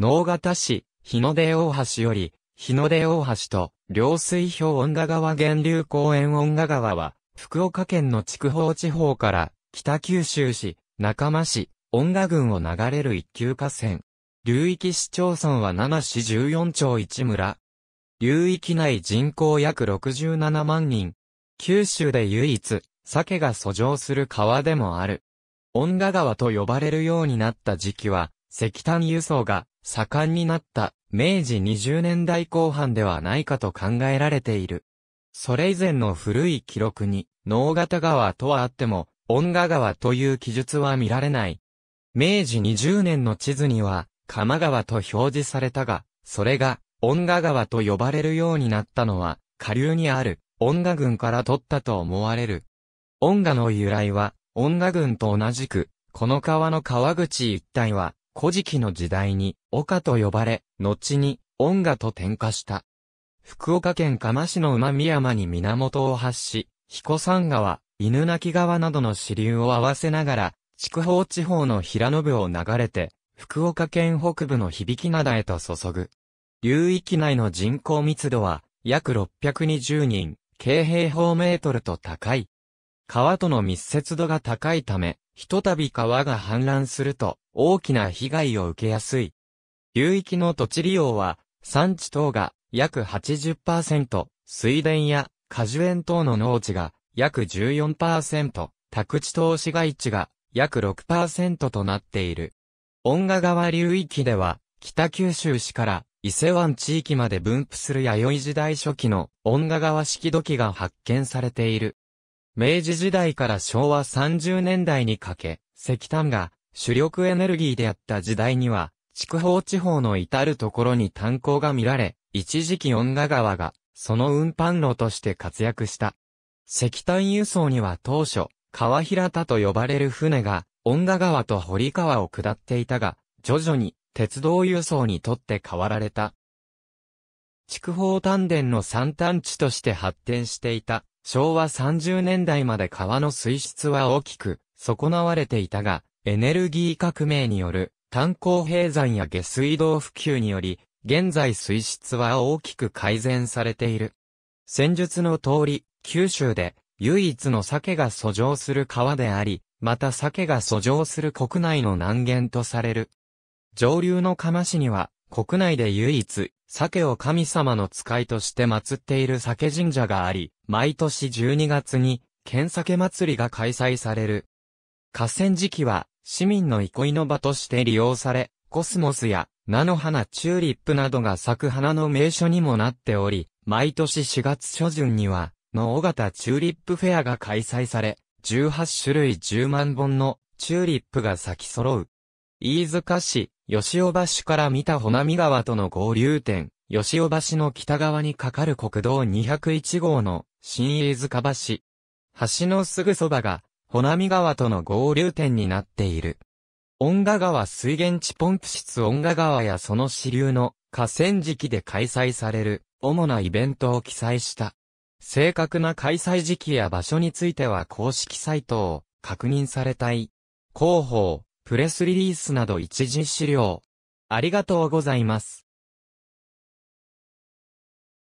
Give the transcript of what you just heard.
能形市、日の出大橋より、日の出大橋と、両水氷恩賀川源流公園恩賀川は、福岡県の筑豊地方から、北九州市、中間市、恩賀郡を流れる一級河川。流域市町村は7市14町1村。流域内人口約67万人。九州で唯一、鮭が遡上する川でもある。恩賀川と呼ばれるようになった時期は、石炭輸送が盛んになった明治20年代後半ではないかと考えられている。それ以前の古い記録に、能型川とはあっても、恩賀川という記述は見られない。明治20年の地図には、鎌川と表示されたが、それが、恩賀川と呼ばれるようになったのは、下流にある、恩賀郡から取ったと思われる。恩賀の由来は、恩賀郡と同じく、この川の川口一帯は、古事記の時代に、岡と呼ばれ、後に、恩賀と転化した。福岡県釜市の馬見山に源を発し、彦山川、犬鳴川などの支流を合わせながら、筑豊地方の平野部を流れて、福岡県北部の響灘へと注ぐ。流域内の人口密度は、約620人、京平方メートルと高い。川との密接度が高いため、ひとたび川が氾濫すると、大きな被害を受けやすい。流域の土地利用は、産地等が約80%、水田や果樹園等の農地が約14%、宅地等市街地が約6%となっている。恩賀川流域では、北九州市から伊勢湾地域まで分布する弥生時代初期の恩賀川式土器が発見されている。明治時代から昭和30年代にかけ、石炭が主力エネルギーであった時代には、筑豊地方の至るところに炭鉱が見られ、一時期女川が、その運搬路として活躍した。石炭輸送には当初、川平田と呼ばれる船が、女川と堀川を下っていたが、徐々に、鉄道輸送にとって変わられた。筑豊炭田の三炭地として発展していた、昭和30年代まで川の水質は大きく、損なわれていたが、エネルギー革命による炭鉱閉山や下水道普及により、現在水質は大きく改善されている。戦術の通り、九州で唯一の鮭が遡上する川であり、また鮭が遡上する国内の難源とされる。上流の釜市には、国内で唯一、鮭を神様の使いとして祀っている鮭神社があり、毎年12月に、県鮭祭りが開催される。河川敷は、市民の憩いの場として利用され、コスモスや菜の花チューリップなどが咲く花の名所にもなっており、毎年4月初旬には、の尾形チューリップフェアが開催され、18種類10万本のチューリップが咲き揃う。飯塚市、吉尾橋から見た穂波川との合流点、吉尾橋の北側に架かる国道201号の新飯塚橋。橋のすぐそばが穂波川との合流点になっている。恩賀川水源地ポンプ室恩賀川やその支流の河川敷で開催される主なイベントを記載した。正確な開催時期や場所については公式サイトを確認されたい。広報、プレスリリースなど一時資料。ありがとうございます。